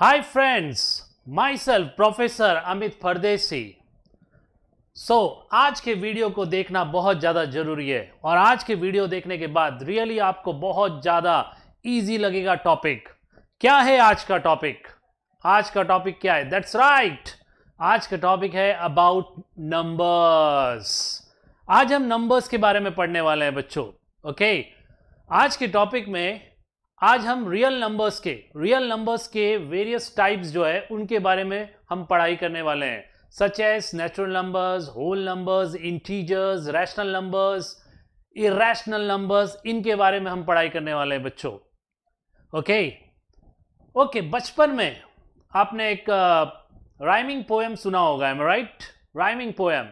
Hi friends, myself Professor Amit Pardesi. सो so, आज के video को देखना बहुत ज़्यादा ज़रूरी है और आज के वीडियो देखने के बाद रियली आपको बहुत ज़्यादा इजी लगेगा टॉपिक क्या है आज का टॉपिक आज का टॉपिक क्या है दैट्स राइट right. आज का टॉपिक है अबाउट नंबर्स आज हम नंबर्स के बारे में पढ़ने वाले हैं बच्चों ओके okay? आज के टॉपिक में आज हम रियल नंबर्स के रियल नंबर्स के वेरियस टाइप्स जो है उनके बारे में हम पढ़ाई करने वाले हैं such as natural numbers whole numbers integers rational numbers irrational numbers इनके बारे में हम पढ़ाई करने वाले हैं बच्चों ओके ओके बचपन में आपने एक राइमिंग पोएम सुना होगा am right rhyming poem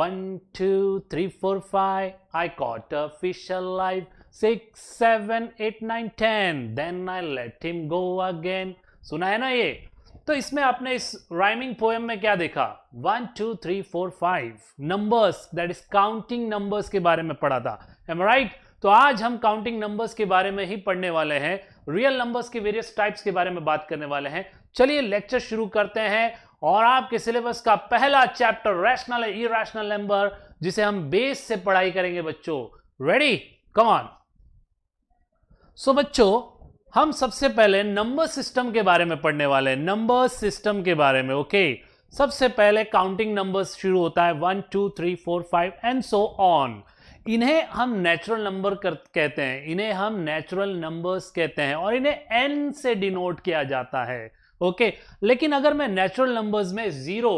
one two three four five I caught a fish alive six seven eight nine ten then I let him go again सुना है ना ये तो इसमें आपने इस राइमिंग पोएम में क्या देखा one two three four five numbers that is counting numbers के बारे में पढ़ा था एम राइट right? तो आज हम काउंटिंग नंबर्स के बारे में ही पढ़ने वाले हैं रियल नंबर्स के वेरियस टाइप्स के बारे में बात करने वाले हैं चलिए लेक्चर शुरू करते हैं और आपके सिलेबस का पहला चैप्टर रैशनल इेशनल नंबर जिसे हम बेस से पढ़ाई करेंगे बच्चों रेडी कमॉन सो so, बच्चों हम सबसे पहले नंबर सिस्टम के बारे में पढ़ने वाले हैं नंबर सिस्टम के बारे में ओके okay? सबसे पहले काउंटिंग नंबर्स शुरू होता है one two three four five and so on इन्हें हम नेचुरल नंबर कहते हैं इन्हें हम नेचुरल नंबर्स कहते हैं और इन्हें एन से डिनोट किया जाता है ओके okay? लेकिन अगर मैं नेचुरल नंबर्स में जीरो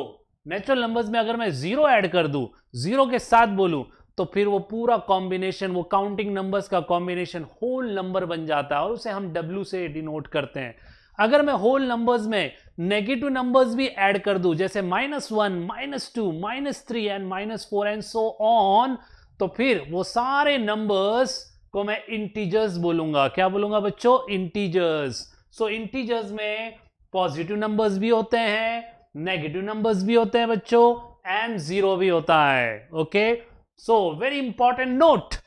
नेचुरल नंबर्स में अगर मैं जीरो ऐड कर दूं जीरो के साथ बोलूं तो फिर वो पूरा कॉम्बिनेशन वो काउंटिंग नंबर्स का कॉम्बिनेशन होल नंबर बन जाता है और उसे हम डब्ल्यू से डिनोट करते हैं अगर मैं होल नंबर्स में नेगेटिव नंबर्स भी ऐड कर दूं जैसे minus one minus two minus three and minus four and so on तो फिर वो सारे नंबर्स को मैं इंटीजर्स बोलूंगा क्या बोलूंगा बच्चों इंटीजर्स सो इंटीजर्स में पॉजिटिव नंबर्स भी होते हैं नेगेटिव नंबर्स भी होते हैं बच्चों एंड जीरो भी होता है okay okay? So very important note,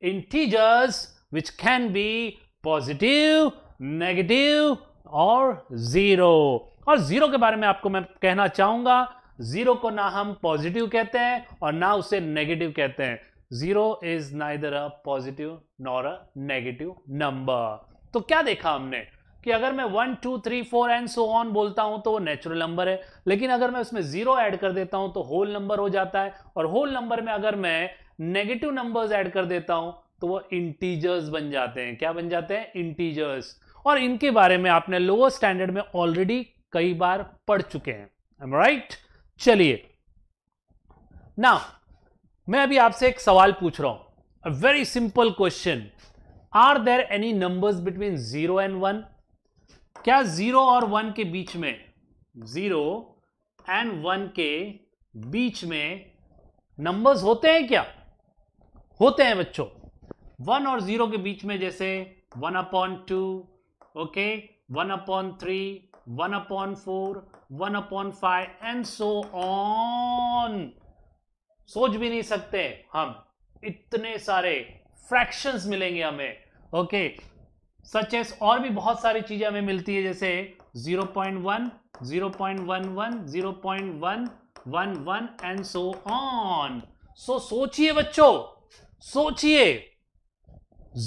integers which can be positive, negative और ज़ीरो और ज़ीरो के बारे में आपको मैं कहना चाहूंगा ज़ीरो को ना हम पॉजिटिव कहते हैं और ना उसे नेगेटिव कहते हैं zero is neither a positive nor a negative number तो क्या देखा हमने कि अगर मैं one two three four and so on बोलता हूं तो वो नेचुरल नंबर है लेकिन अगर मैं उसमें जीरो ऐड कर देता हूं तो होल नंबर हो जाता है और होल नंबर में अगर मैं नेगेटिव नंबर्स ऐड कर देता हूं तो वो इंटीजर्स बन जाते हैं क्या बन जाते हैं इंटीजर्स और इनके बारे में आपने लोअर स्टैंडर्ड में ऑलरेडी कई बार पढ़ चुके हैं राइट right? चलिए ना मैं अभी आपसे एक सवाल पूछ रहा हूं very simple question are there any numbers between zero and one क्या जीरो और वन के बीच में जीरो एंड वन के बीच में नंबर्स होते हैं क्या होते हैं बच्चों वन और जीरो के बीच में जैसे one upon two okay one upon three one upon four one upon five and so on सोच भी नहीं सकते हम इतने सारे फ्रैक्शंस मिलेंगे हमें ओके okay. सच एस और भी बहुत सारी चीज़ें हमें मिलती है जैसे 0.1, 0.11, 0.1, 11 एंड सो ऑन सो सोचिए बच्चों सोचिए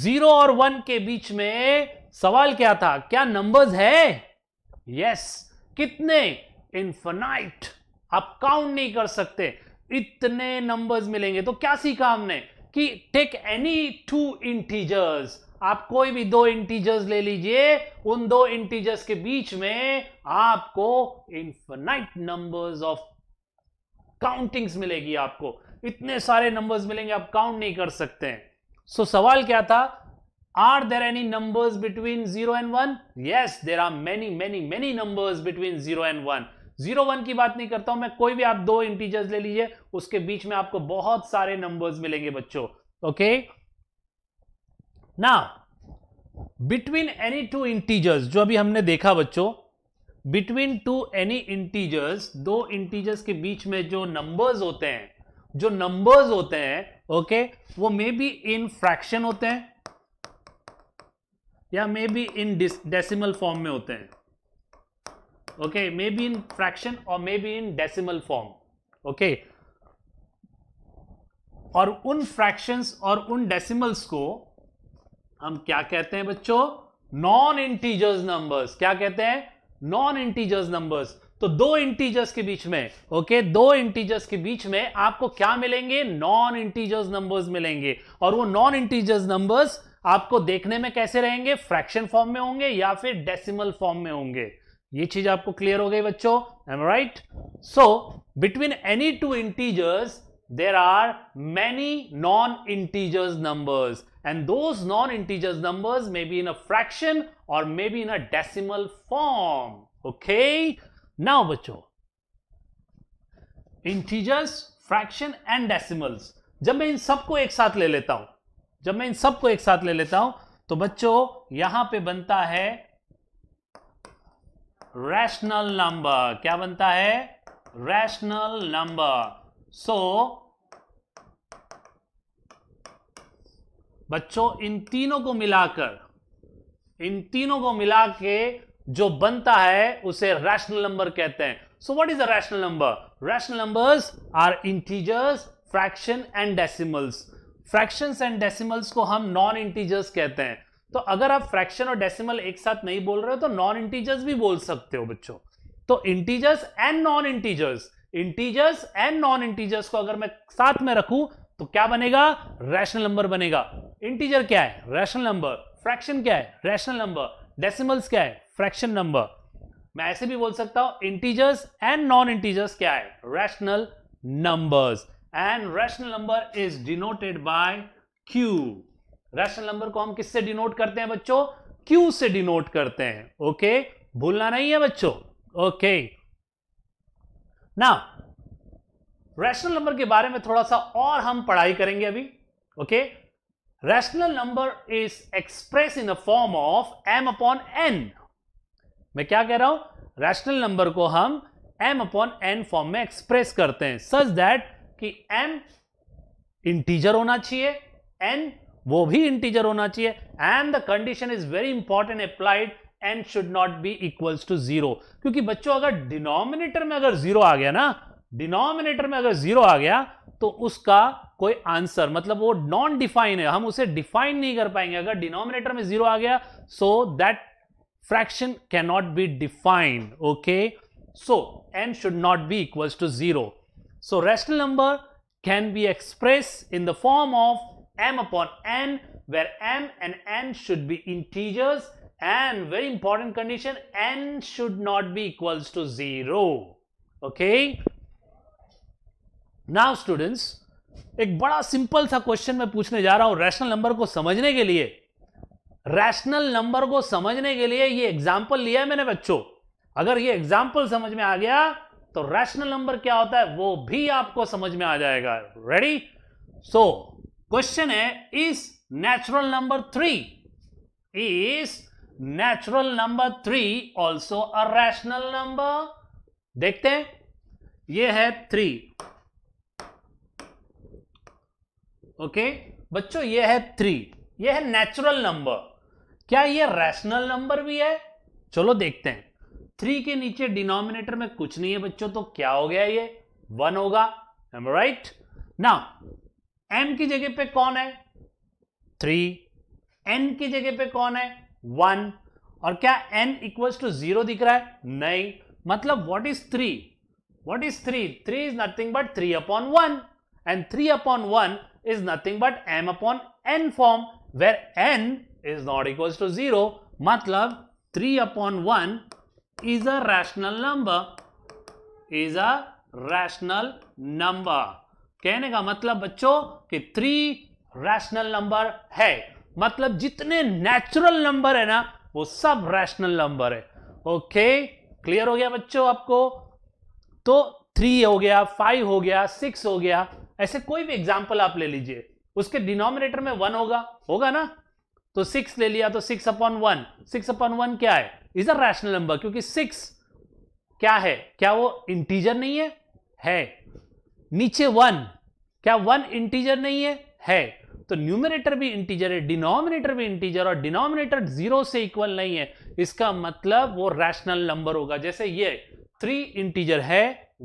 जीरो और वन के बीच में सवाल क्या था क्या नंबर्स है यस yes. कितने इनफनाइट आप काउंट नहीं कर सकते इतने नंबर्स मिलेंगे तो क्या सीखा हमने कि टेक एनी टू इंटीजर्स आप कोई भी दो इंटीजर्स ले लीजिए उन दो इंटीजर्स के बीच में आपको इंफिनाइट नंबर्स ऑफ काउंटिंग्स मिलेगी आपको इतने सारे नंबर्स मिलेंगे आप काउंट नहीं कर सकते हैं सो so, सवाल क्या था are there any numbers between zero and one yes there are many many many numbers between zero and one zero one की बात नहीं करता हूं मैं कोई भी आप दो इंटीजर्स ले लीजिए उसके बीच में आपको बहुत सारे नंबर्स मिलेंगे बच्चों okay okay? Now between any two integers जो अभी हमने देखा बच्चों बिटवीन टू एनी इंटीजर्स दो इंटीजर्स के बीच में जो नंबर्स होते हैं जो नंबर्स होते हैं ओके okay, वो मे बी इन फ्रैक्शन होते हैं या may be in decimal form में होते हैं okay may be in fraction और may be in decimal form okay और उन फ्रैक्शंस और उन डेसिमल्स को हम क्या कहते हैं बच्चों नॉन इंटीजर्स नंबर्स क्या कहते हैं नॉन इंटीजर्स नंबर्स तो दो इंटीजर्स के बीच में ओके okay? दो इंटीजर्स के बीच में आपको क्या मिलेंगे नॉन इंटीजर्स नंबर्स मिलेंगे और वो नॉन इंटीजर्स नंबर्स आपको देखने में कैसे रहेंगे फ्रैक्शन फॉर्म में होंगे या फिर डेसिमल फॉर्म में होंगे ये चीज आपको क्लियर हो गई बच्चों am right so between any two integers there are many non-integers numbers and those non-integers numbers may be in a fraction or maybe in a decimal form okay now बच्चों integers fraction and decimals जब मैं इन सबको एक साथ ले लेता हूं जब मैं इन सबको एक साथ ले लेता हूं तो बच्चों यहां पे बनता है रैशनल नंबर क्या बनता है रैशनल नंबर सो बच्चों इन तीनों को मिलाकर इन तीनों को मिला के जो बनता है उसे रैशनल नंबर कहते हैं so what is a rational number rational numbers are integers fraction and decimals fractions and decimals को हम नॉन इंटीजर्स कहते हैं तो अगर आप फ्रैक्शन और डेसिमल एक साथ नहीं बोल रहे हो तो नॉन इंटीजर्स भी बोल सकते हो बच्चों तो integers and non integers integers and non integers को अगर मैं साथ में रखूं तो क्या बनेगा रैशनल नंबर बनेगा इंटीजर क्या है रैशनल नंबर फ्रैक्शन क्या है रैशनल नंबर डेसिमल्स क्या है फ्रैक्शन नंबर मैं ऐसे भी बोल सकता हूं इंटीजर्स एंड नॉन इंटीजर्स क्या है rational numbers and rational number is denoted by Q rational number को हम किससे डिनोट करते हैं बच्चों क्यू से डिनोट करते हैं ओके okay? भूलना नहीं है बच्चों okay okay. Now rational number के बारे में थोड़ा सा और हम पढ़ाई करेंगे अभी okay rational number is express in the form of M upon N मैं क्या कह रहा हूं रैशनल नंबर को हम एम अपॉन एन फॉर्म में एक्सप्रेस करते हैं सच दैट कि एम इंटीजर होना चाहिए एन वो भी इंटीजर होना चाहिए and the condition is very important applied N should not be equals to zero क्योंकि बच्चों अगर डिनोमिनेटर में अगर जीरो आ गया ना डिनोमिनेटर में अगर जीरो आ गया तो उसका कोई आंसर मतलब वो नॉन डिफाइन है हम उसे डिफाइन नहीं कर पाएंगे अगर डिनोमिनेटर में जीरो आ गया so that fraction can not be defined okay so N should not be equals to zero so rational number can be express in the form of M upon N where M and N should be integers and very important condition n should not be equals to 0 okay now students एक बड़ा simple सा question मैं पूछने जा रहा हूं rational number को समझने के लिए रैशनल नंबर को समझने के लिए ये एग्जाम्पल लिया है मैंने बच्चों अगर ये एग्जाम्पल समझ में आ गया तो रैशनल नंबर क्या होता है वो भी आपको समझ में आ जाएगा रेडी सो क्वेश्चन है is natural number three is natural number three also a rational number देखते हैं ये है थ्री ओके बच्चों ये है थ्री ये है नेचुरल नंबर क्या ये रैशनल नंबर भी है चलो देखते हैं थ्री के नीचे डिनोमिनेटर में कुछ नहीं है बच्चों तो क्या हो गया ये वन होगा राइट ना एम की जगह पे कौन है थ्री एन की जगह पे कौन है वन और क्या एन इक्वल्स टू जीरो दिख रहा है नहीं मतलब what is three what is three three is nothing but three upon one and three upon one is nothing but M upon N form where N is not equals to zero मतलब three upon one is a rational number is a rational number कहने का मतलब बच्चों कि three rational number है मतलब जितने natural number है ना वो सब रैशनल नंबर है ओके क्लियर हो गया बच्चों आपको तो थ्री हो गया फाइव हो गया सिक्स हो गया ऐसे कोई भी एग्जाम्पल आप ले लीजिए उसके डिनोमिनेटर में वन होगा होगा ना तो सिक्स ले लिया तो six upon one six upon one क्या है इज अ रैशनल नंबर क्योंकि सिक्स क्या है क्या वो इंटीजर नहीं है है नीचे वन क्या वन इंटीजर नहीं है है तो न्यूमिनेटर भी इंटीजर है डिनोमिनेटर भी इंटीजर और डिनोमिनेटर जीरो से इक्वल नहीं है इसका मतलब वो रैशनल नंबर होगा जैसे ये थ्री इंटीजर है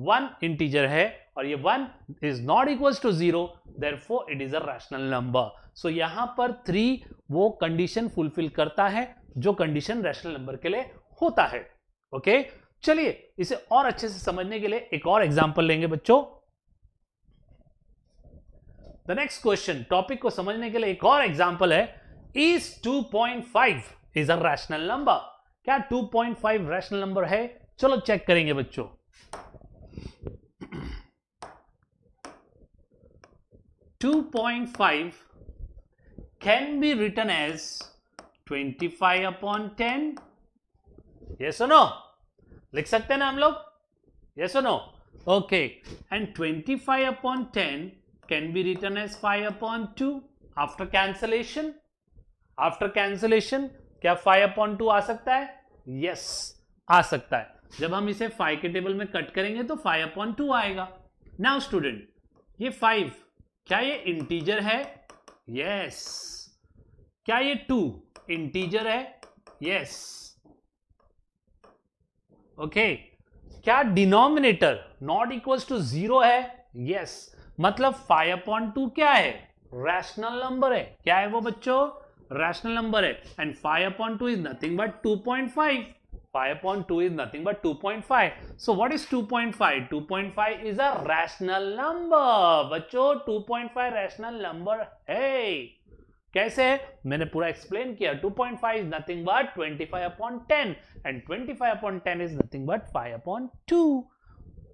वन इंटीजर है और ये one is not equal to zero therefore it is a rational number so यहां पर थ्री वो कंडीशन फुलफिल करता है जो कंडीशन रैशनल नंबर के लिए होता है ओके okay? चलिए इसे और अच्छे से समझने के लिए एक और एग्जाम्पल लेंगे बच्चों नेक्स्ट क्वेश्चन टॉपिक को समझने के लिए एक और एग्जाम्पल है is 2.5 is a rational number क्या 2.5 रैशनल नंबर है चलो चेक करेंगे बच्चों two point five can be written as twenty five upon ten ये सुनो लिख सकते हैं ना हम लोग ये सुनो okay and twenty five upon ten can be written as phi upon 2 after cancellation after cancellation क्या फाइव अपॉन टू आ सकता है यस yes, आ सकता है जब हम इसे फाइव के टेबल में कट करेंगे तो फाइव अपॉन टू आएगा नाउ स्टूडेंट ये फाइव क्या ये इंटीजर है यस yes. क्या ये टू इंटीजर है यस yes. Okay okay. क्या denominator not equals to zero है यस yes. मतलब फाइव अपॉइंट टू क्या है रैशनल नंबर है क्या है वो बच्चों रैशनल नंबर है and five upon two is nothing but two point five five upon two is nothing but two point five so what is two point five two point five is a rational number बच्चों two point five rational number है कैसे मैंने पूरा explain किया 2.5 point five is nothing but twenty five upon ten and twenty five upon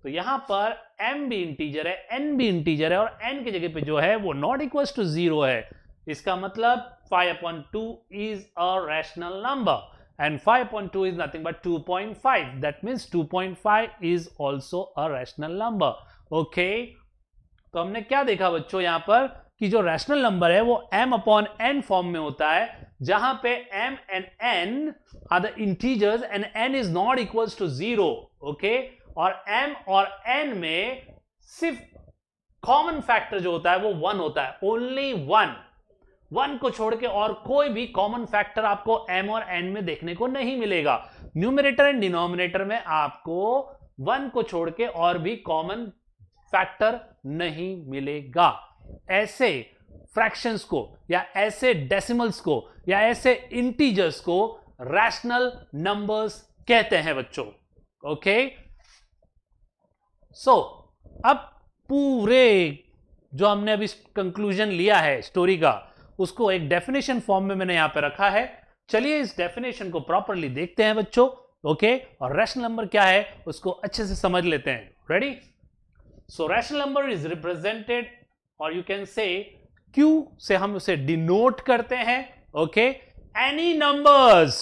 तो यहां पर m भी इंटीजर है n भी इंटीजर है और n की जगह पे जो है वो नॉट इक्वल टू जीरो है इसका मतलब five point two is a rational number and five point two is nothing but two point five that means two point five is also a rational number okay तो हमने क्या देखा बच्चों यहां पर कि जो रैशनल नंबर है वो m अपॉन n फॉर्म में होता है जहां पे m and n are the integers and n is not equals to zero okay और एम और एन में सिर्फ कॉमन फैक्टर जो होता है वो वन होता है ओनली वन वन को छोड़ के और कोई भी कॉमन फैक्टर आपको एम और एन में देखने को नहीं मिलेगा न्यूमिनेटर एंड डिनोमिनेटर में आपको वन को छोड़ के और भी कॉमन फैक्टर नहीं मिलेगा ऐसे फ्रैक्शंस को या ऐसे डेसिमल्स को या ऐसे इंटीजर्स को रैशनल नंबर्स कहते हैं बच्चों ओके okay? सो so, अब पूरे जो हमने अभी कंक्लूजन लिया है स्टोरी का उसको एक डेफिनेशन फॉर्म में मैंने यहां पर रखा है चलिए इस डेफिनेशन को प्रॉपरली देखते हैं बच्चों ओके और रैशनल नंबर क्या है उसको अच्छे से समझ लेते हैं ready so rational number is represented और यू कैन से क्यू से हम उसे डिनोट करते हैं ओके एनी नंबर्स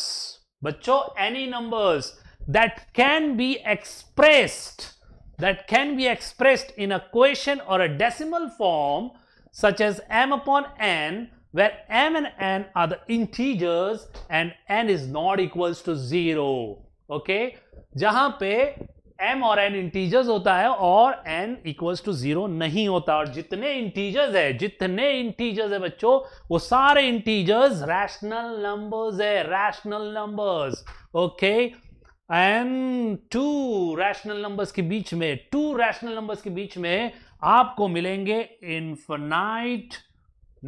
बच्चों any numbers that can be expressed that can be expressed in a quotient or a decimal form such as m upon n where m and n are the integers and n is not equals to 0 okay jahan pe m or n integers hota hai aur n equals to 0 nahi hota aur jitne integers hai jitne integers hai bachcho wo sare integers rational numbers hai rational numbers okay? And two rational numbers के बीच में to rational numbers के बीच में आपको मिलेंगे infinite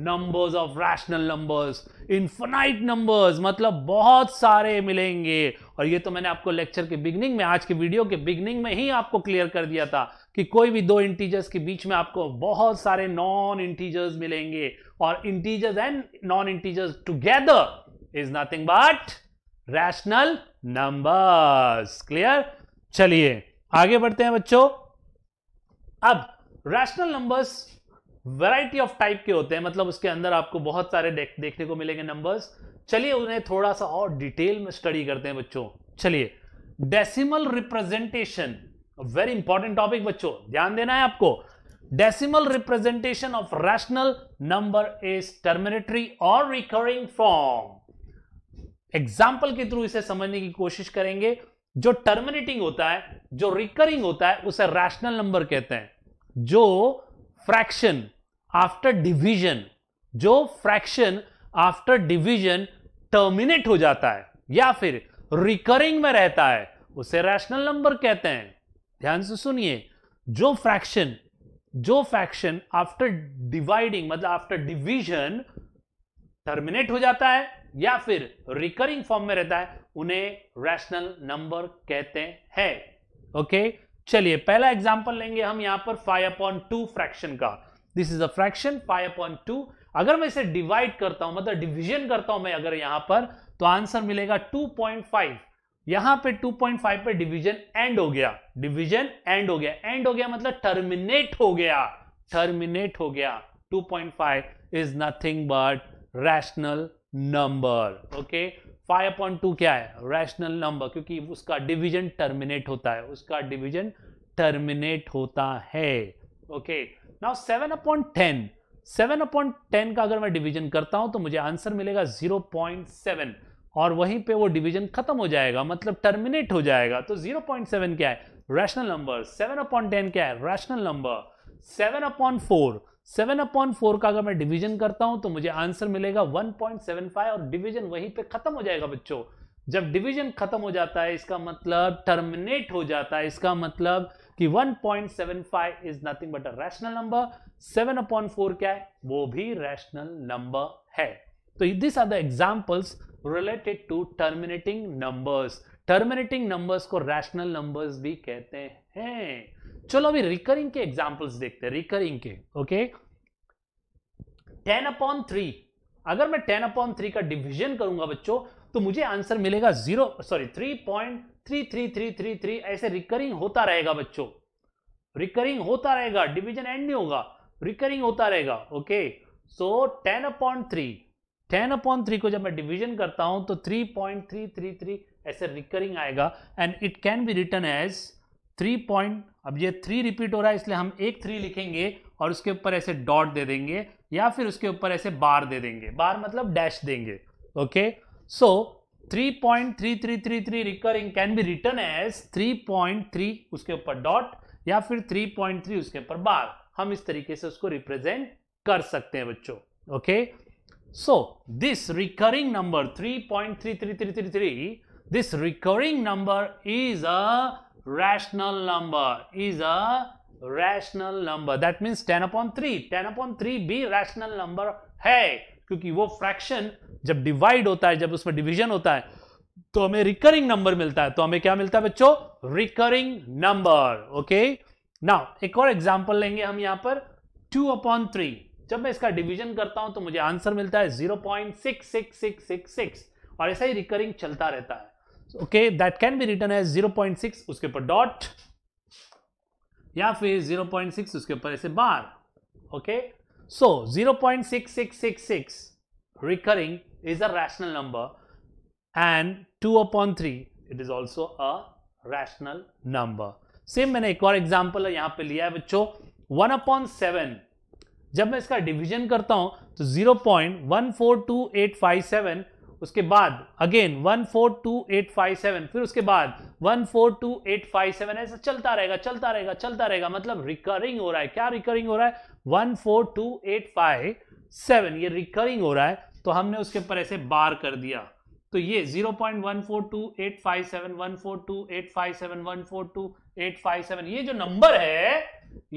numbers of rational numbers infinite numbers मतलब बहुत सारे मिलेंगे और ये तो मैंने आपको लेक्चर के बिगनिंग में आज के वीडियो के बिगनिंग में ही आपको क्लियर कर दिया था कि कोई भी दो इंटीजर्स के बीच में आपको बहुत सारे नॉन इंटीजर्स मिलेंगे और integers and non integers together is nothing but rational numbers clear चलिए आगे बढ़ते हैं बच्चों अब rational numbers variety of type के होते हैं मतलब उसके अंदर आपको बहुत सारे देख, देखने को मिलेंगे नंबर्स चलिए उन्हें थोड़ा सा और डिटेल में स्टडी करते हैं बच्चों चलिए decimal representation very important topic बच्चों ध्यान देना है आपको decimal representation of rational number is terminatory और रिकरिंग फॉर्म एग्जाम्पल के थ्रू इसे समझने की कोशिश करेंगे जो टर्मिनेटिंग होता है जो रिकरिंग होता है उसे रैशनल नंबर कहते हैं जो फ्रैक्शन आफ्टर डिवीजन जो फ्रैक्शन आफ्टर डिवीजन टर्मिनेट हो जाता है या फिर रिकरिंग में रहता है उसे रैशनल नंबर कहते हैं ध्यान से सुनिए जो फ्रैक्शन जो फ्रैक्शन आफ्टर डिवाइडिंग मतलब आफ्टर डिवीजन टर्मिनेट हो जाता है या फिर रिकरिंग फॉर्म में रहता है उन्हें रैशनल नंबर कहते हैं ओके चलिए पहला एग्जांपल लेंगे हम यहां पर फाइव अपॉइंट टू फ्रैक्शन का this is a fraction five upon two अगर मैं इसे डिवाइड करता हूं मतलब डिवीजन करता हूं मैं अगर यहां पर तो आंसर मिलेगा फाइव यहां पे 2.5 पे डिवीजन एंड हो गया डिवीजन एंड हो गया एंड हो गया मतलब टर्मिनेट हो गया टर्मिनेट हो गया 2.5 is nothing but rational number okay five upon two क्या है रैशनल नंबर क्योंकि उसका डिवीजन टर्मिनेट होता है उसका डिवीजन टर्मिनेट होता है okay now seven upon ten seven upon ten का अगर मैं डिवीजन करता हूं तो मुझे आंसर मिलेगा जीरो पॉइंट सेवन और वहीं पे वो डिवीजन खत्म हो जाएगा मतलब टर्मिनेट हो जाएगा तो जीरो पॉइंट सेवन क्या है rational number seven upon ten क्या है rational number seven upon four seven upon four का अगर मैं डिवीजन करता हूं तो मुझे आंसर मिलेगा 1.75 और डिवीजन वहीं पे खत्म हो जाएगा बच्चों जब डिवीजन खत्म हो जाता है इसका मतलब टर्मिनेट हो जाता है इसका मतलब कि 1.75 is nothing but a rational number seven upon four क्या है वो भी रैशनल नंबर है तो this are the examples related to terminating numbers terminating numbers को रैशनल नंबर्स भी कहते हैं चलो अभी रिकरिंग के एग्जाम्पल्स देखते हैं रिकरिंग के ओके टेन अपॉन थ्री अगर मैं टेन अपॉन थ्री का डिविजन करूंगा बच्चों तो मुझे आंसर मिलेगा zero sorry three point three three three three three ऐसे रिकरिंग होता रहेगा बच्चों रिकरिंग होता रहेगा डिविजन एंड नहीं होगा रिकरिंग होता रहेगा okay so ten upon three ten upon three को जब मैं डिविजन करता हूं तो three point three three three ऐसे रिकरिंग आएगा and it can be written as three point अब ये थ्री रिपीट हो रहा है इसलिए हम एक थ्री लिखेंगे और उसके ऊपर ऐसे डॉट दे देंगे या फिर उसके ऊपर ऐसे बार दे देंगे बार मतलब डैश देंगे okay so three three three three point three recurring can be written as three उसके ऊपर डॉट या फिर थ्री पॉइंट थ्री उसके ऊपर बार हम इस तरीके से उसको रिप्रेजेंट कर सकते हैं बच्चों okay so this recurring number three three three three three point three this recurring number is a rational number is a rational number that means 10 upon 3 10 upon 3 भी rational number है क्योंकि वो fraction जब divide होता है जब उसमें division होता है तो हमें recurring number मिलता है तो हमें क्या मिलता है बच्चों recurring number ओके नाउ एक और एग्जाम्पल लेंगे हम यहाँ पर टू अपॉन थ्री जब मैं इसका डिवीजन करता हूं तो मुझे आंसर मिलता है zero point six six six six six और ऐसा ही रिकरिंग चलता रहता है okay be written be written as 0.6 उसके ऊपर डॉट या फिर 0.6 उसके ऊपर ऐसे bar okay so 0.6666 recurring is a rational number and 2 upon 3 it is also a rational number same मैंने एक और एग्जाम्पल यहां पे लिया है बच्चों वन अपॉन सेवन जब मैं इसका डिवीजन करता हूं तो zero point one four two eight five seven उसके बाद again one four two eight five seven फिर उसके बाद one four two eight five seven ऐसा चलता रहेगा चलता रहेगा चलता रहेगा मतलब रिकरिंग हो रहा है क्या रिकरिंग हो रहा है one four two eight five seven ये रिकरिंग हो रहा है तो हमने उसके ऊपर ऐसे बार कर दिया तो ये zero point one four two eight five seven one four two eight five seven one four two eight five seven ये जो नंबर है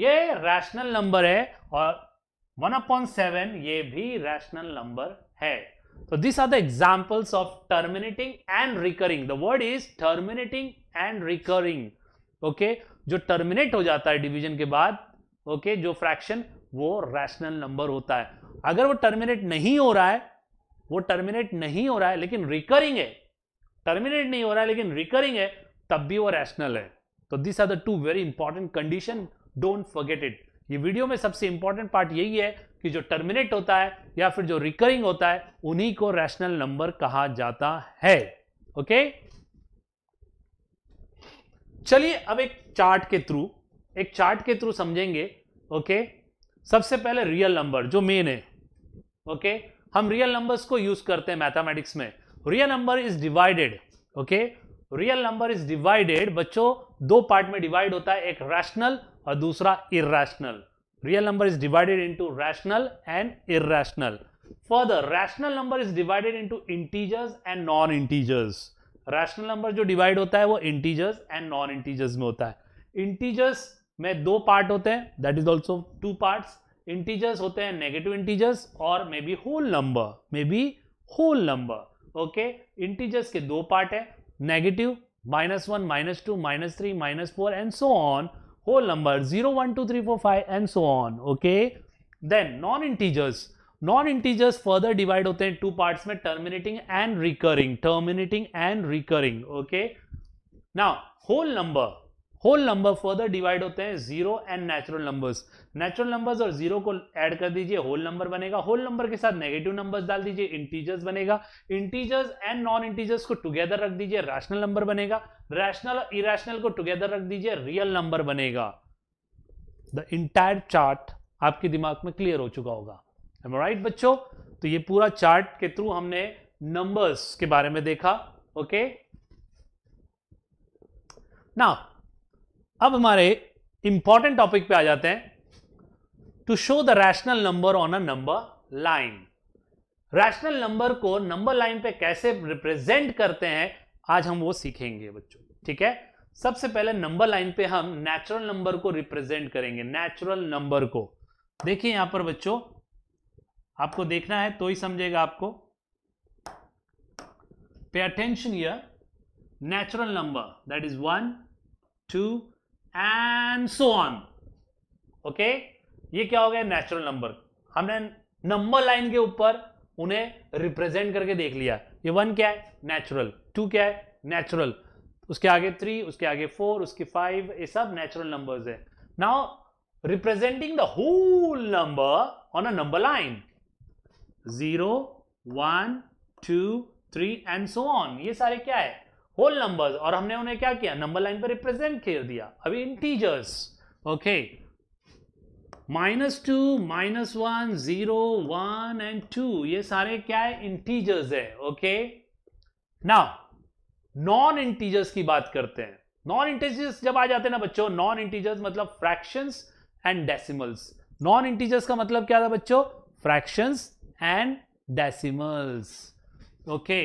ये रैशनल नंबर है और वन अपॉइंट सेवन ये भी रैशनल नंबर है So these are the examples of terminating and recurring. The word is terminating and recurring. okay? जो terminate हो जाता है division के बाद okay? जो fraction वो rational number होता है अगर वो terminate नहीं हो रहा है वो terminate नहीं हो रहा है लेकिन recurring है terminate नहीं हो रहा है लेकिन recurring है तब भी वो rational है तो this are the two very important condition don't forget it ये वीडियो में सबसे इंपॉर्टेंट पार्ट यही है कि जो टर्मिनेट होता है या फिर जो रिकरिंग होता है उन्हीं को रैशनल नंबर कहा जाता है ओके चलिए अब एक चार्ट के थ्रू एक चार्ट के थ्रू समझेंगे ओके सबसे पहले रियल नंबर जो मेन है ओके हम रियल नंबर्स को यूज करते हैं मैथमेटिक्स में real number is divided okay real number is divided बच्चों दो पार्ट में डिवाइड होता है एक रैशनल और दूसरा irrational real number is divided into rational and irrational further rational number is divided into integers and non integers rational number जो divide होता है वो integers and non integers में होता है integers में दो part होते हैं that is also two parts integers होते हैं negative integers और may be whole number may be whole number okay okay? integers के दो part है negative minus one minus two minus three minus four and so on whole number 0, 1, 2, 3, 4, 5 and so on. Okay. Then non-integers. Non-integers further divide होते हैं two parts में terminating and recurring. Terminating and recurring. Okay. Now whole number whole number further divide होते हैं zero and natural numbers natural numbers और zero को add कर दीजिए whole number बनेगा होल नंबर के साथ नेगेटिव नंबर्स डाल दीजिए इंटीजर्स बनेगा इंटीजर्स एंड नॉन इंटीजर्स को टुगेदर रख दीजिए रैशनल नंबर बनेगा रैशनल और इरेशनल को टुगेदर रख दीजिए रियल नंबर बनेगा द इंटायर चार्ट आपके दिमाग में क्लियर हो चुका होगा राइट बच्चों तो ये पूरा चार्ट के थ्रू हमने नंबर्स के बारे में देखा ओके okay? ना अब हमारे इंपॉर्टेंट टॉपिक पे आ जाते हैं to show the rational number on a number line rational number को नंबर लाइन पे कैसे रिप्रेजेंट करते हैं आज हम वो सीखेंगे बच्चों ठीक है सबसे पहले नंबर लाइन पे हम नेचुरल नंबर को रिप्रेजेंट करेंगे नेचुरल नंबर को देखिए यहां पर बच्चों आपको देखना है तो ही समझेगा आपको pay attention here natural number that is one two and so on okay ये क्या हो गया नेचुरल नंबर हमने नंबर लाइन के ऊपर उन्हें रिप्रेजेंट करके देख लिया ये वन क्या है नेचुरल टू क्या है नेचुरल उसके आगे थ्री उसके आगे फोर उसके फाइव ये सब नेचुरल नंबर्स है now representing the whole number on a number line zero one two three and so on ये सारे क्या है होल नंबर्स और हमने उन्हें क्या किया नंबर लाइन पर रिप्रेजेंट कर दिया अभी integers okay minus two minus one zero one and two ये सारे क्या है इंटीजर्स है ओके नाउ नॉन इंटीजर्स की बात करते हैं नॉन इंटीजर्स जब आ जाते हैं ना बच्चों नॉन इंटीजर्स मतलब fractions and decimals non integers का मतलब क्या था बच्चों फ्रैक्शंस एंड डेसिमल्स ओके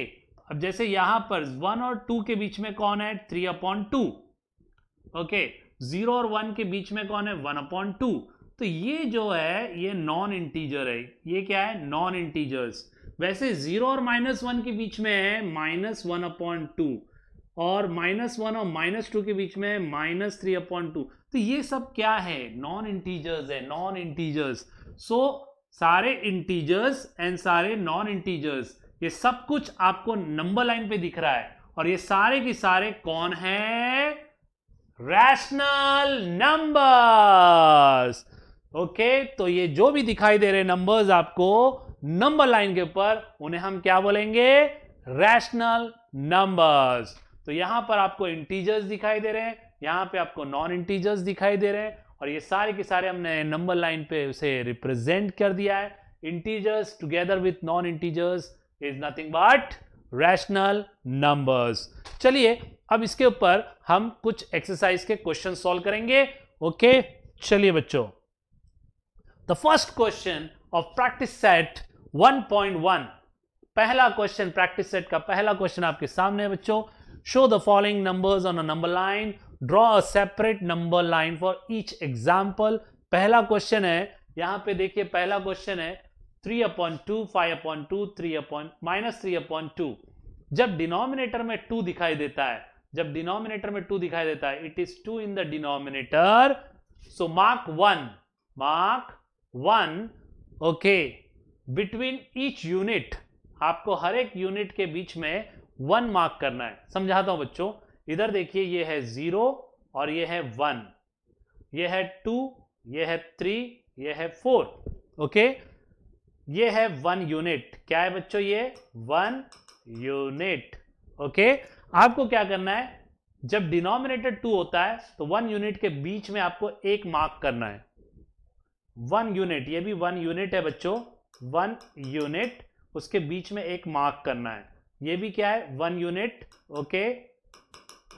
अब जैसे यहां पर वन और टू के बीच में कौन है three upon two okay zero और वन के बीच में कौन है वन अपॉन टू तो ये जो है ये नॉन इंटीजर है ये क्या है नॉन इंटीजर्स वैसे जीरो और माइनस वन के बीच में है माइनस वन अपॉइंट टू और माइनस वन और माइनस टू के बीच में है माइनस थ्री अपॉइंट टू तो ये सब क्या है नॉन इंटीजर्स है नॉन इंटीजर्स सो सारे इंटीजर्स एंड सारे नॉन इंटीजर्स ये सब कुछ आपको नंबर लाइन पे दिख रहा है और ये सारे के सारे कौन है रैशनल नंबर्स ओके तो ये जो भी दिखाई दे रहे नंबर्स आपको नंबर लाइन के ऊपर उन्हें हम क्या बोलेंगे रैशनल नंबर्स तो यहां पर आपको इंटीजर्स दिखाई दे रहे हैं यहां पे आपको नॉन इंटीजर्स दिखाई दे रहे हैं और ये सारे के सारे हमने नंबर लाइन पे उसे रिप्रेजेंट कर दिया है integers together with non integers is nothing but rational numbers चलिए अब इसके ऊपर हम कुछ एक्सरसाइज के क्वेश्चन सॉल्व करेंगे ओके चलिए बच्चों the first question of practice set 1.1 पहला क्वेश्चन प्रैक्टिस सेट का पहला क्वेश्चन आपके सामने है बच्चों show the following numbers on a number line draw a separate number line for each example पहला क्वेश्चन है यहां पे देखिए पहला क्वेश्चन है three upon two five upon two three upon minus three upon two जब डिनोमिनेटर में two दिखाई देता है जब डिनोमिनेटर में टू दिखाई देता है it is two in the denominator so mark one mark one okay between each unit आपको हर एक यूनिट के बीच में वन मार्क करना है समझाता हूं बच्चों इधर देखिए ये है जीरो और ये है वन ये है टू ये है थ्री ये है फोर ओके okay? ये है वन यूनिट क्या है बच्चों ये वन यूनिट ओके आपको क्या करना है जब डिनोमिनेटर टू होता है तो वन यूनिट के बीच में आपको एक मार्क करना है वन यूनिट ये भी वन यूनिट है बच्चों वन यूनिट उसके बीच में एक मार्क करना है ये भी क्या है वन यूनिट ओके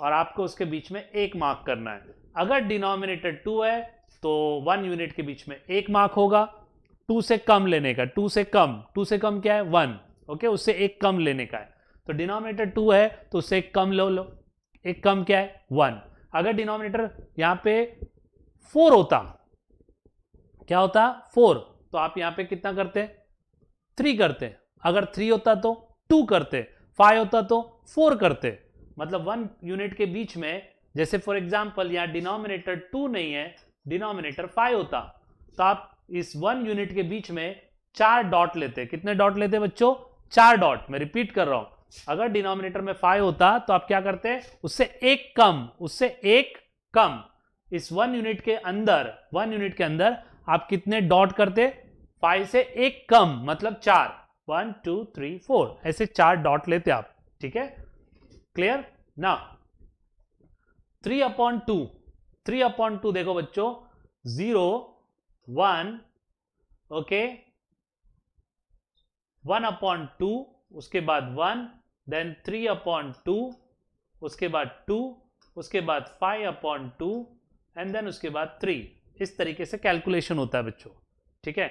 और आपको उसके बीच में एक मार्क करना है अगर डिनोमिनेटर टू है तो वन यूनिट के बीच में एक मार्क होगा टू से कम लेने का टू से कम टू से कम क्या है वन ओके okay? उससे एक कम लेने का है तो डिनोमिनेटर टू है तो उससे एक कम लो लो एक कम क्या है वन अगर डिनोमिनेटर यहां पे फोर होता क्या होता फोर तो आप यहां पे कितना करते थ्री करते अगर थ्री होता तो टू करते फाइव होता तो फोर करते मतलब वन यूनिट के बीच में जैसे फॉर एग्जाम्पल यहां डिनोमिनेटर टू नहीं है डिनोमिनेटर फाइव होता तो आप इस वन यूनिट के बीच में चार डॉट लेते कितने डॉट लेते बच्चों चार डॉट मैं रिपीट कर रहा हूं अगर डिनोमिनेटर में फाइव होता तो आप क्या करते उससे एक कम उससे एक कम इस वन यूनिट के अंदर वन यूनिट के अंदर आप कितने डॉट करते फाइव से एक कम मतलब चार वन टू थ्री फोर ऐसे चार डॉट लेते आप ठीक है क्लियर ना three upon two three upon two देखो बच्चों zero one okay one upon two उसके बाद one then three upon two उसके बाद टू उसके बाद five upon two and then उसके बाद थ्री इस तरीके से कैलकुलेशन होता है बच्चों ठीक है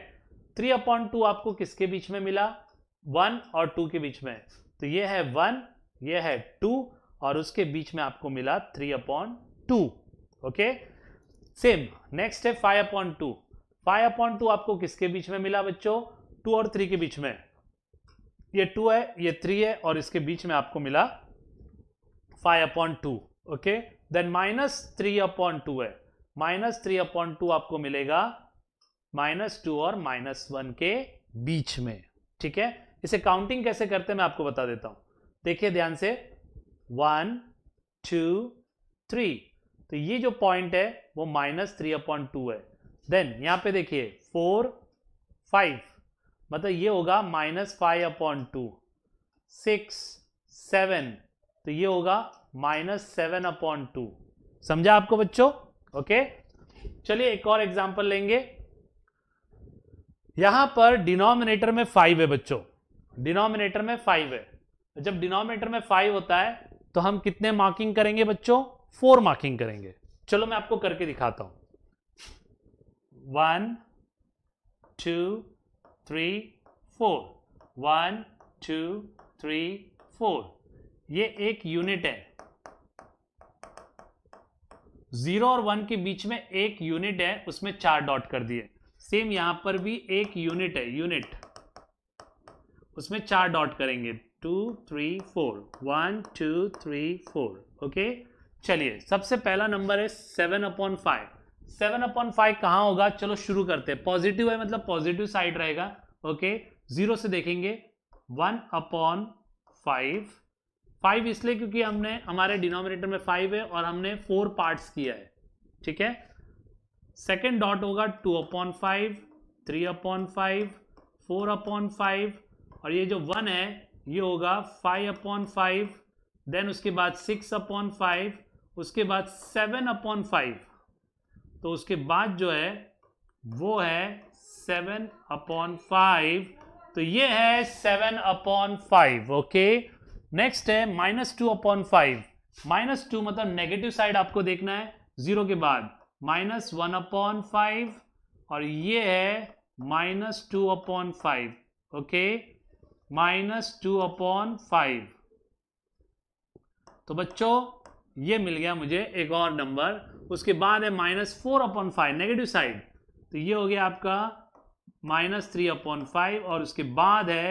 थ्री अपॉन टू आपको किसके बीच में मिला वन और टू के बीच में तो ये है वन ये है टू और उसके बीच में आपको मिला three upon two okay same next है five upon two pi upon two आपको किसके बीच में मिला बच्चों टू और थ्री के बीच में ये टू है ये थ्री है और इसके बीच में आपको मिला five upon two okay then minus three upon two है माइनस थ्री अपॉन टू आपको मिलेगा माइनस टू और माइनस वन के बीच में ठीक है इसे काउंटिंग कैसे करते हैं मैं आपको बता देता हूं देखिए ध्यान से वन टू थ्री तो ये जो पॉइंट है वो माइनस थ्री अपॉइंट टू है देन यहाँ पे देखिए फोर फाइव मतलब ये होगा minus five upon two six seven तो ये होगा माइनस सेवन अपॉन टू समझा आपको बच्चों ओके चलिए एक और एग्जांपल लेंगे यहां पर डिनोमिनेटर में फाइव है बच्चों डिनोमिनेटर में फाइव है जब डिनोमिनेटर में फाइव होता है तो हम कितने मार्किंग करेंगे बच्चों फोर मार्किंग करेंगे चलो मैं आपको करके दिखाता हूं one, two, three, four one two three four ये एक यूनिट है जीरो और वन के बीच में एक यूनिट है उसमें चार डॉट कर दिए सेम यहां पर भी एक यूनिट है यूनिट उसमें चार डॉट करेंगे two three four one two three four okay चलिए सबसे पहला नंबर है seven upon five seven upon five कहाँ होगा चलो शुरू करते हैं पॉजिटिव है मतलब पॉजिटिव साइड रहेगा ओके जीरो से देखेंगे वन अपॉन फाइव फाइव इसलिए क्योंकि हमने हमारे डिनोमिनेटर में फाइव है और हमने फोर पार्ट्स किया है ठीक है सेकेंड डॉट होगा two upon five three upon five four upon five और ये जो वन है ये होगा फाइव अपॉन फाइव देन उसके बाद सिक्स अपॉन फाइव उसके बाद सेवन अपॉन फाइव तो उसके बाद जो है वो है सेवन अपॉन फाइव तो ये है seven upon five okay next है minus two upon five minus two मतलब नेगेटिव साइड आपको देखना है जीरो के बाद माइनस वन अपॉन फाइव और ये है minus two upon five okay minus two upon five तो बच्चों ये मिल गया मुझे एक और नंबर उसके बाद है minus four upon five negative side तो ये हो गया आपका माइनस थ्री अपॉन फाइव और उसके बाद है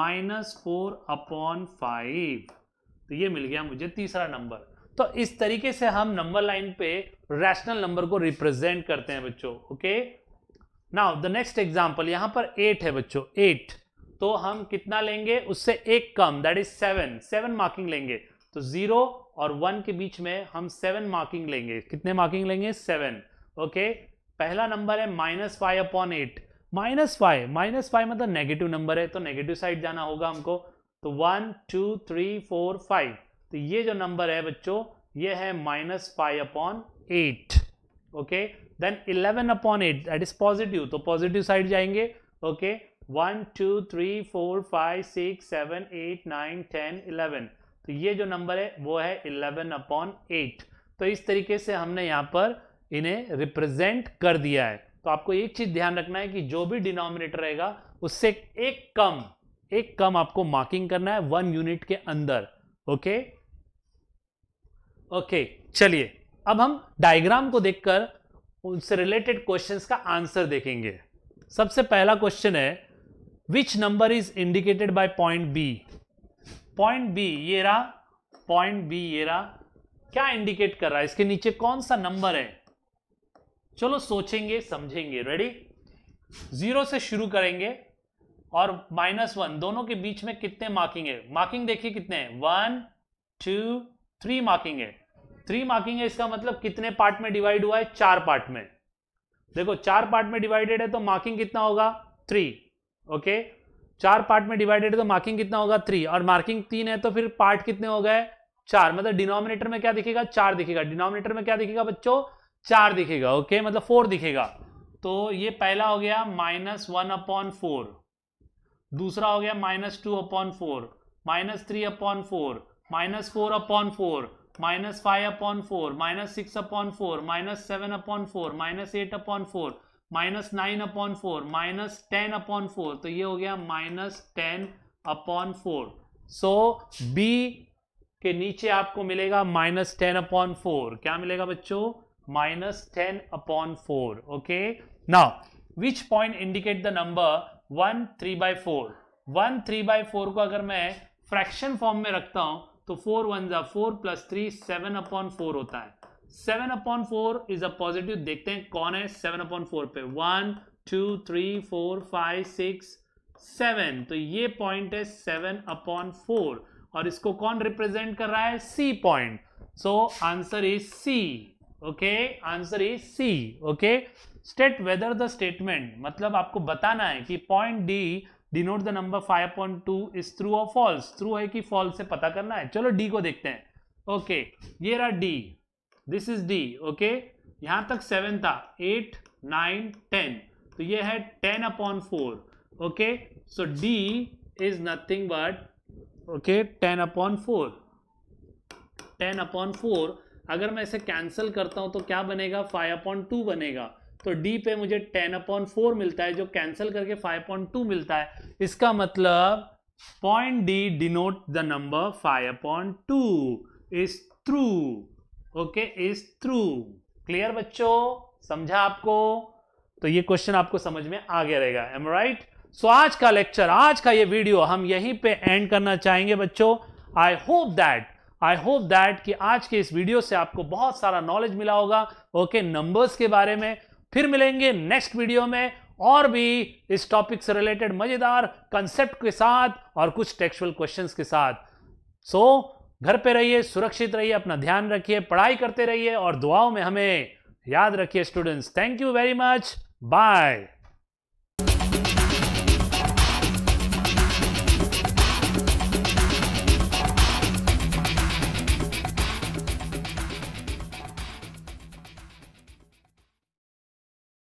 माइनस फोर अपॉन फाइव तो ये मिल गया मुझे तीसरा नंबर तो इस तरीके से हम नंबर लाइन पे रैशनल नंबर को रिप्रेजेंट करते हैं बच्चों okay now the next example यहां पर एट है बच्चों एट तो हम कितना लेंगे उससे एक कम that is seven seven marking लेंगे तो जीरो और वन के बीच में हम सेवन मार्किंग लेंगे कितने मार्किंग लेंगे सेवन ओके पहला नंबर है minus five upon eight minus five minus five मतलब नेगेटिव नंबर है तो नेगेटिव साइड जाना होगा हमको तो one two three four five तो ये जो नंबर है बच्चों ये है minus five upon eight okay then eleven upon eight that is positive तो पॉजिटिव साइड जाएंगे okay one two three four five six seven eight nine ten eleven तो ये जो नंबर है वो है इलेवन अपॉन एट तो इस तरीके से हमने यहाँ पर इन्हें रिप्रेजेंट कर दिया है तो आपको एक चीज ध्यान रखना है कि जो भी डिनोमिनेटर रहेगा उससे एक कम एक कम आपको मार्किंग करना है वन यूनिट के अंदर ओके ओके चलिए अब हम डायग्राम को देखकर उनसे रिलेटेड क्वेश्चंस का आंसर देखेंगे सबसे पहला क्वेश्चन है which number is indicated by point B point B ये रहा पॉइंट बी ये रहा क्या इंडिकेट कर रहा है इसके नीचे कौन सा नंबर है चलो सोचेंगे समझेंगे रेडी जीरो से शुरू करेंगे और माइनस वन दोनों के बीच में कितने मार्किंग है मार्किंग देखिए कितने वन टू थ्री मार्किंग है थ्री मार्किंग है इसका मतलब कितने पार्ट में डिवाइड हुआ है चार पार्ट में देखो चार पार्ट में डिवाइडेड है तो मार्किंग कितना होगा थ्री ओके चार पार्ट में डिवाइडेड है तो मार्किंग कितना होगा थ्री और मार्किंग तीन है तो फिर पार्ट कितने हो गए चार मतलब डिनोमिनेटर में क्या दिखेगा चार दिखेगा डिनोमिनेटर में क्या दिखेगा बच्चों चार दिखेगा ओके मतलब फोर दिखेगा तो ये पहला हो गया माइनस वन अपॉन फोर दूसरा हो गया minus two upon four minus three upon four minus four upon four minus five upon four minus six upon four minus seven upon four minus eight upon four minus nine upon four minus ten upon four तो ये हो गया minus ten upon four so B के नीचे आपको मिलेगा minus ten upon four क्या मिलेगा बच्चों minus ten upon four okay now which point indicate the number one three by four one three by four को अगर मैं फ्रैक्शन फॉर्म में रखता हूं तो फोर वन जा four plus three seven upon four होता है seven upon four is a positive देखते हैं कौन है सेवन अपॉन फोर पे one two three four five six seven तो ये पॉइंट है सेवन अपॉन फोर और इसको कौन रिप्रेजेंट कर रहा है C point so answer is C okay answer is C okay state whether the statement मतलब आपको बताना है कि point D denote the number five point two is true और फॉल्स थ्रू है कि फॉल्स से पता करना है चलो डी को देखते हैं ओके okay, ये रहा D this is D okay यहां तक सेवन था एट नाइन टेन तो ये है ten upon four okay so D is nothing but okay ten upon four ten upon four अगर मैं इसे कैंसिल करता हूं तो क्या बनेगा फाइव अपॉन टू बनेगा तो डी पे मुझे टेन अपॉन फोर मिलता है जो कैंसिल करके फाइव अपॉइंट टू मिलता है इसका मतलब point D denote the number five upon two is true okay is true clear बच्चों समझा आपको तो ये क्वेश्चन आपको समझ में आ गया रहेगा एम राइट सो आज का लेक्चर आज का ये वीडियो हम यहीं पे एंड करना चाहेंगे बच्चों I hope that I hope that कि आज के इस वीडियो से आपको बहुत सारा नॉलेज मिला होगा ओके okay, नंबर्स के बारे में फिर मिलेंगे नेक्स्ट वीडियो में और भी इस टॉपिक से रिलेटेड मजेदार कंसेप्ट के साथ और कुछ टेक्सुअल क्वेश्चंस के साथ सो so, घर पे रहिए सुरक्षित रहिए अपना ध्यान रखिए पढ़ाई करते रहिए और दुआओं में हमें याद रखिए students thank you very much bye